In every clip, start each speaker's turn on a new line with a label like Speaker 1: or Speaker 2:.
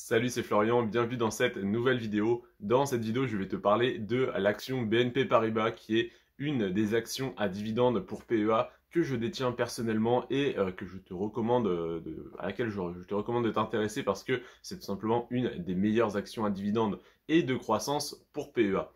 Speaker 1: Salut, c'est Florian, bienvenue dans cette nouvelle vidéo. Dans cette vidéo, je vais te parler de l'action BNP Paribas qui est une des actions à dividendes pour PEA que je détiens personnellement et euh, que je te recommande euh, à laquelle je, te recommande de t'intéresser parce que c'est tout simplement une des meilleures actions à dividendes et de croissance pour PEA.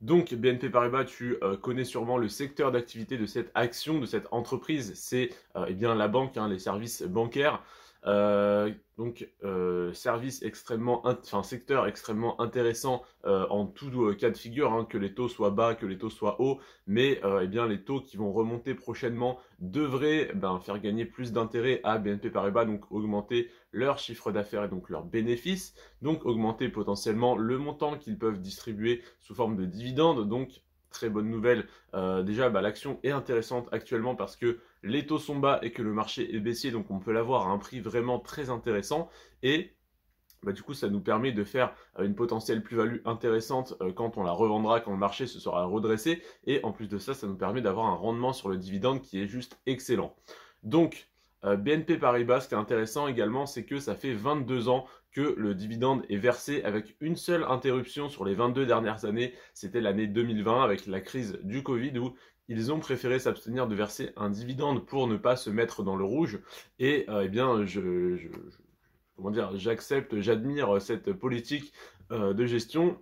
Speaker 1: Donc BNP Paribas, tu euh, connais sûrement le secteur d'activité de cette action, de cette entreprise, c'est eh bien la banque, hein, les services bancaires. Euh, donc, euh, service extrêmement, enfin secteur extrêmement intéressant euh, en tout cas de figure, hein, que les taux soient bas, que les taux soient hauts, mais eh bien les taux qui vont remonter prochainement devraient ben, faire gagner plus d'intérêt à BNP Paribas, donc augmenter leur chiffre d'affaires et donc leurs bénéfices, donc augmenter potentiellement le montant qu'ils peuvent distribuer sous forme de dividendes, donc très bonne nouvelle. déjà, bah, l'action est intéressante actuellement parce que les taux sont bas et que le marché est baissier, donc on peut l'avoir à un prix vraiment très intéressant. Et bah, du coup, ça nous permet de faire euh, une potentielle plus-value intéressante euh, quand on la revendra, quand le marché se sera redressé. Et en plus de ça, ça nous permet d'avoir un rendement sur le dividende qui est juste excellent. Donc, euh, BNP Paribas, ce qui est intéressant également, c'est que ça fait 22 ans que le dividende est versé avec une seule interruption sur les 22 dernières années. C'était l'année 2020 avec la crise du Covid où ils ont préféré s'abstenir de verser un dividende pour ne pas se mettre dans le rouge. Et euh, eh bien, je, comment dire, j'accepte, j'admire cette politique euh, de gestion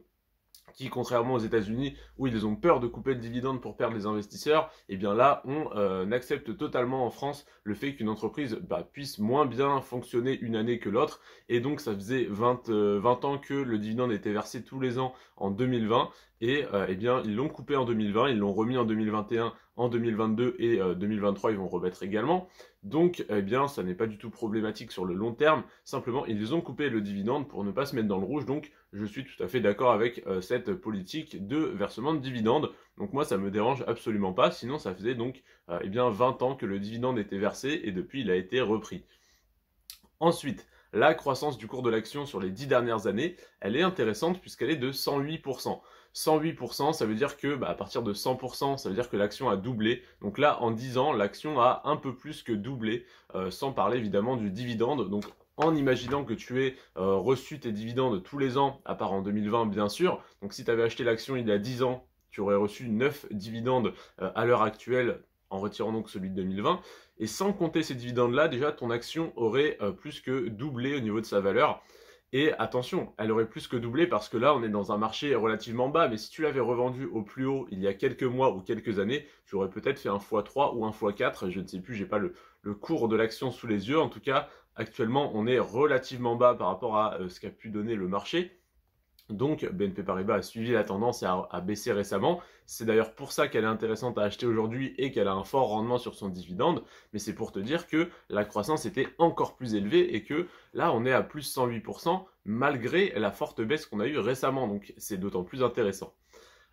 Speaker 1: qui, contrairement aux États-Unis, où ils ont peur de couper le dividende pour perdre les investisseurs, et eh bien là, on euh, accepte totalement en France le fait qu'une entreprise bah, puisse moins bien fonctionner une année que l'autre. Et donc, ça faisait 20, 20, ans que le dividende était versé tous les ans en 2020. Et euh, eh bien, ils l'ont coupé en 2020, ils l'ont remis en 2021, en 2022 et 2023, euh, ils vont remettre également. Donc, eh bien, ça n'est pas du tout problématique sur le long terme. Simplement, ils ont coupé le dividende pour ne pas se mettre dans le rouge. Donc, je suis tout à fait d'accord avec euh, cette politique de versement de dividende. Donc, moi, ça ne me dérange absolument pas. Sinon, ça faisait donc, eh bien, 20 ans que le dividende était versé et depuis, il a été repris. Ensuite, la croissance du cours de l'action sur les 10 dernières années, elle est intéressante puisqu'elle est de 108%. 108%, ça veut dire que bah, à partir de 100%, ça veut dire que l'action a doublé. Donc là, en 10 ans, l'action a un peu plus que doublé, euh, sans parler évidemment du dividende. Donc en imaginant que tu aies euh, reçu tes dividendes tous les ans, à part en 2020 bien sûr. Donc si tu avais acheté l'action il y a 10 ans, tu aurais reçu 9 dividendes euh, à l'heure actuelle en retirant donc celui de 2020. Et sans compter ces dividendes-là, déjà, ton action aurait euh, plus que doublé au niveau de sa valeur. Et attention, elle aurait plus que doublé parce que là, on est dans un marché relativement bas. Mais si tu l'avais revendu au plus haut il y a quelques mois ou quelques années, tu aurais peut-être fait un x3 ou un x4. Je ne sais plus, j'ai pas le, cours de l'action sous les yeux. En tout cas, actuellement, on est relativement bas par rapport à euh, ce qu'a pu donner le marché. Donc BNP Paribas a suivi la tendance et a, baissé récemment. C'est d'ailleurs pour ça qu'elle est intéressante à acheter aujourd'hui et qu'elle a un fort rendement sur son dividende. Mais c'est pour te dire que la croissance était encore plus élevée et que là on est à plus 108% malgré la forte baisse qu'on a eue récemment. Donc c'est d'autant plus intéressant.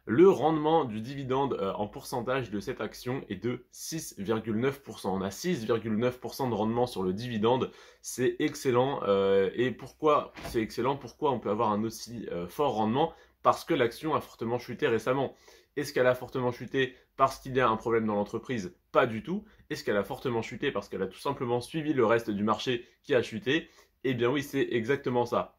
Speaker 1: Le rendement du dividende euh, en pourcentage de cette action est de 6,9%. On a 6,9% de rendement sur le dividende. C'est excellent. Euh, et pourquoi c'est excellent Pourquoi on peut avoir un aussi euh, fort rendement Parce que l'action a fortement chuté récemment. Est-ce qu'elle a fortement chuté parce qu'il y a un problème dans l'entreprise Pas du tout. Est-ce qu'elle a fortement chuté parce qu'elle a tout simplement suivi le reste du marché qui a chuté Eh bien oui, c'est exactement ça.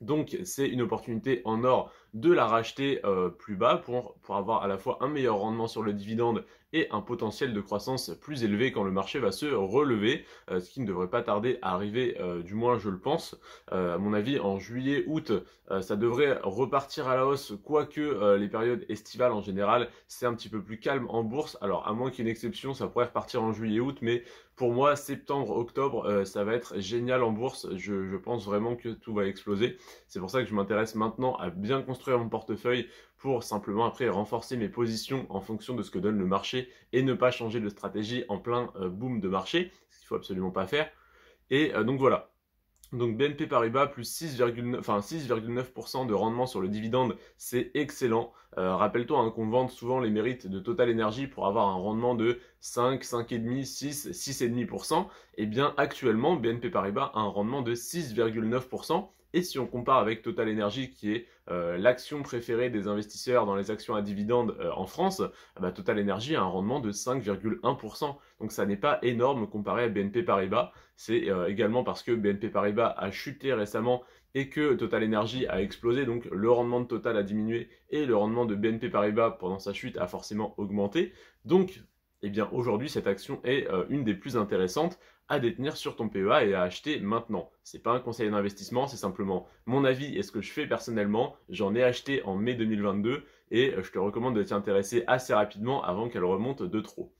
Speaker 1: Donc c'est une opportunité en or de la racheter euh, plus bas pour, pour avoir à la fois un meilleur rendement sur le dividende et un potentiel de croissance plus élevé quand le marché va se relever, euh, ce qui ne devrait pas tarder à arriver, euh, du moins je le pense. à mon avis, en juillet, août, ça devrait repartir à la hausse, quoique les périodes estivales en général, c'est un petit peu plus calme en bourse. Alors à moins qu'il y ait une exception, ça pourrait repartir en juillet, août, mais pour moi, septembre, octobre, ça va être génial en bourse. je, pense vraiment que tout va exploser. C'est pour ça que je m'intéresse maintenant à bien construire mon portefeuille pour simplement après renforcer mes positions en fonction de ce que donne le marché et ne pas changer de stratégie en plein euh, boom de marché, ce qu'il faut absolument pas faire. Et euh, donc voilà, donc BNP Paribas plus 6,9% de rendement sur le dividende, c'est excellent. Euh, rappelle-toi hein, qu'on vante souvent les mérites de Total Energy pour avoir un rendement de 5, 5,5, 6, 6,5%. Et bien actuellement, BNP Paribas a un rendement de 6,9%. Et si on compare avec Total Energy, qui est euh, l'action préférée des investisseurs dans les actions à dividendes euh, en France, eh ben, Total Energy a un rendement de 5,1%. Donc ça n'est pas énorme comparé à BNP Paribas. C'est euh, également parce que BNP Paribas a chuté récemment et que Total Energy a explosé, donc le rendement de Total a diminué et le rendement de BNP Paribas pendant sa chute a forcément augmenté. Donc eh bien aujourd'hui cette action est euh, une des plus intéressantes à détenir sur ton PEA et à acheter maintenant. Ce n'est pas un conseil d'investissement, c'est simplement mon avis et ce que je fais personnellement. J'en ai acheté en mai 2022 et euh, je te recommande de t'y intéresser assez rapidement avant qu'elle remonte de trop.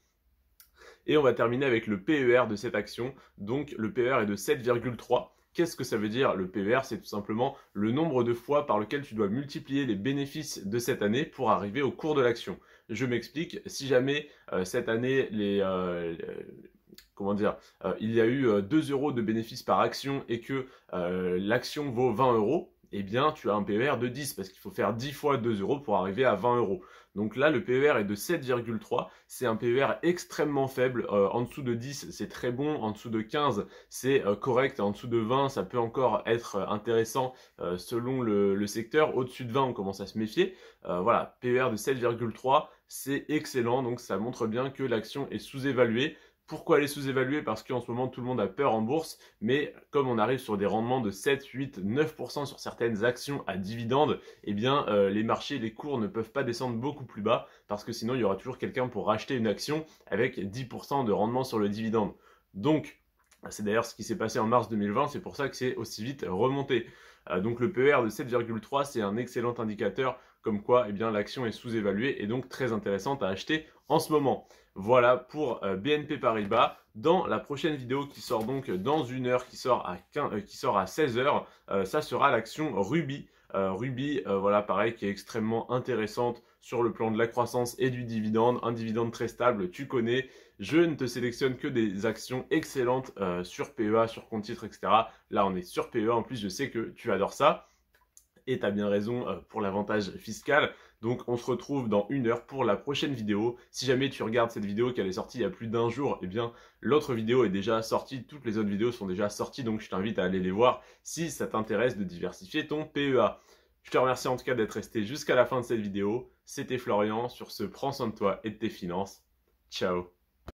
Speaker 1: Et on va terminer avec le PER de cette action. Donc le PER est de 7,3 Qu'est-ce que ça veut dire le PVR e C'est tout simplement le nombre de fois par lequel tu dois multiplier les bénéfices de cette année pour arriver au cours de l'action. Je m'explique, si jamais euh, cette année les, euh, euh, comment dire, il y a eu 2 euros de bénéfices par action et que l'action vaut 20 euros, eh bien, tu as un PER de 10 parce qu'il faut faire 10 fois 2 euros pour arriver à 20 euros. Donc là, le PER est de 7,3. C'est un PER extrêmement faible. Euh, en dessous de 10, c'est très bon. En dessous de 15, c'est euh, correct. En dessous de 20, ça peut encore être euh, intéressant selon le secteur. Au-dessus de 20, on commence à se méfier. voilà, PER de 7,3, c'est excellent. Donc ça montre bien que l'action est sous-évaluée. Pourquoi elle est sous-évaluée Parce qu'en ce moment, tout le monde a peur en bourse, mais comme on arrive sur des rendements de 7, 8, 9% sur certaines actions à dividendes, eh bien, euh, les marchés, les cours ne peuvent pas descendre beaucoup plus bas, parce que sinon, il y aura toujours quelqu'un pour racheter une action avec 10% de rendement sur le dividende. Donc, c'est d'ailleurs ce qui s'est passé en mars 2020, c'est pour ça que c'est aussi vite remonté. Euh, donc, le PER de 7,3, c'est un excellent indicateur comme quoi eh bien l'action est sous-évaluée et donc très intéressante à acheter en ce moment. Voilà pour euh, BNP Paribas dans la prochaine vidéo qui sort donc dans une heure, qui sort à, euh, qui sort à 16h. Euh, ça sera l'action Ruby. Ruby, voilà pareil, qui est extrêmement intéressante sur le plan de la croissance et du dividende. Un dividende très stable, tu connais. Je ne te sélectionne que des actions excellentes sur PEA, sur compte titres etc. Là, on est sur PEA. En plus, je sais que tu adores ça. Et tu as bien raison pour l'avantage fiscal. Donc on se retrouve dans une heure pour la prochaine vidéo. Si jamais tu regardes cette vidéo qui est sortie il y a plus d'un jour, eh bien l'autre vidéo est déjà sortie, toutes les autres vidéos sont déjà sorties, donc je t'invite à aller les voir si ça t'intéresse de diversifier ton PEA. Je te remercie en tout cas d'être resté jusqu'à la fin de cette vidéo. C'était Florian sur ce Prends soin de toi et de tes finances. Ciao